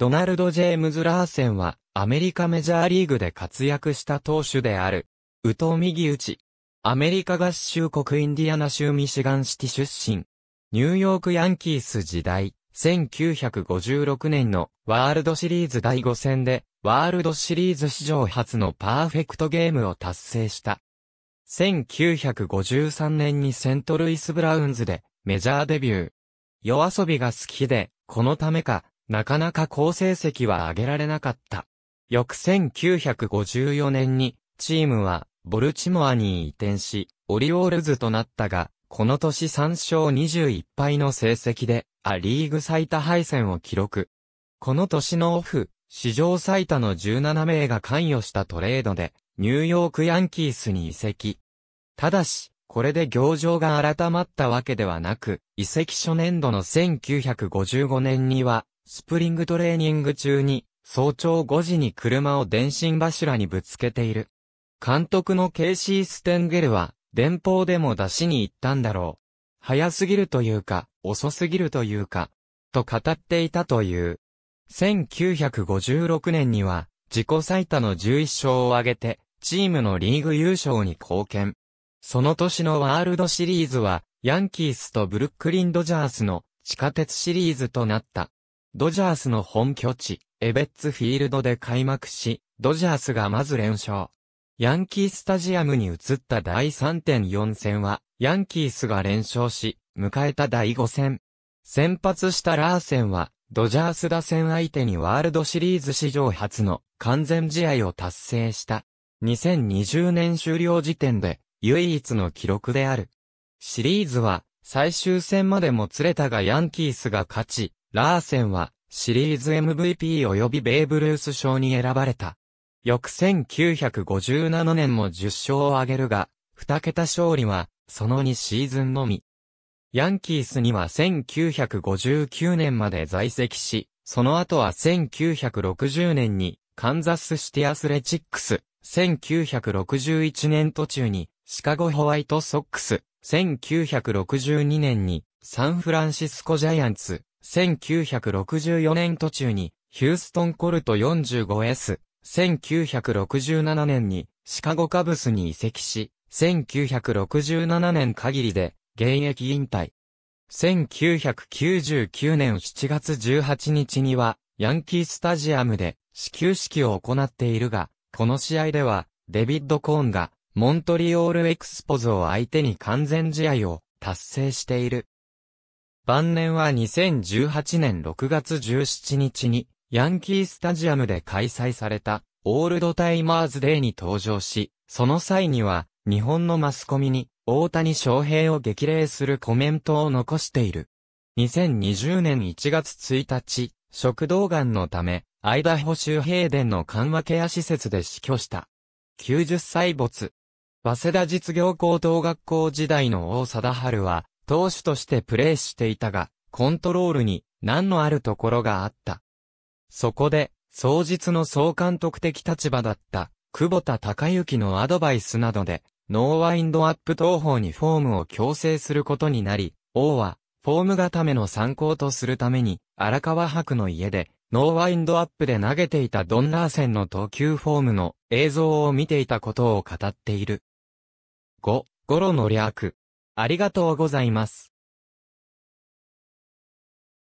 ドナルド・ジェームズ・ラーセンは、アメリカメジャーリーグで活躍した投手である。宇藤右打ち。アメリカ合衆国インディアナ州ミシガンシティ出身。ニューヨークヤンキース時代、1956年のワールドシリーズ第5戦で、ワールドシリーズ史上初のパーフェクトゲームを達成した。1953年にセントルイス・ブラウンズでメジャーデビュー。夜遊びが好きで、このためか、なかなか好成績は上げられなかった。翌1954年に、チームは、ボルチモアに移転し、オリオールズとなったが、この年3勝21敗の成績で、ア・リーグ最多敗戦を記録。この年のオフ、史上最多の17名が関与したトレードで、ニューヨークヤンキースに移籍。ただし、これで行場が改まったわけではなく、移籍初年度の1955年には、スプリングトレーニング中に、早朝5時に車を電信柱にぶつけている。監督のケイシー・ステンゲルは、電報でも出しに行ったんだろう。早すぎるというか、遅すぎるというか、と語っていたという。1956年には、自己最多の11勝を挙げて、チームのリーグ優勝に貢献。その年のワールドシリーズは、ヤンキースとブルックリン・ドジャースの地下鉄シリーズとなった。ドジャースの本拠地、エベッツフィールドで開幕し、ドジャースがまず連勝。ヤンキースタジアムに移った第3.4戦は、ヤンキースが連勝し、迎えた第5戦。先発したラーセンは、ドジャース打線相手にワールドシリーズ史上初の完全試合を達成した。2020年終了時点で、唯一の記録である。シリーズは、最終戦までもつれたがヤンキースが勝ち、ラーセンはシリーズ MVP 及びベーブ・ルース賞に選ばれた。翌1957年も10勝を挙げるが、2桁勝利は、その2シーズンのみ。ヤンキースには1959年まで在籍し、その後は1960年に、カンザスシティアスレチックス、1961年途中に、シカゴホワイトソックス、1962年にサンフランシスコジャイアンツ、1964年途中にヒューストンコルト 45S、1967年にシカゴカブスに移籍し、1967年限りで現役引退。1999年7月18日にはヤンキースタジアムで始球式を行っているが、この試合ではデビッド・コーンがモントリオールエクスポズを相手に完全試合を達成している。晩年は2018年6月17日にヤンキースタジアムで開催されたオールドタイマーズデーに登場し、その際には日本のマスコミに大谷翔平を激励するコメントを残している。2020年1月1日、食道癌のため、アイダホ州平殿の緩和ケア施設で死去した。90歳没。早稲田実業高等学校時代の王貞治は、投手としてプレーしていたが、コントロールに難のあるところがあった。そこで、総実の総監督的立場だった、久保田隆之のアドバイスなどで、ノーワインドアップ投法にフォームを強制することになり、王は、フォーム固めの参考とするために、荒川博の家で、ノーワインドアップで投げていたドンラーセンの投球フォームの映像を見ていたことを語っている。5、ごろの略。ありがとうございます。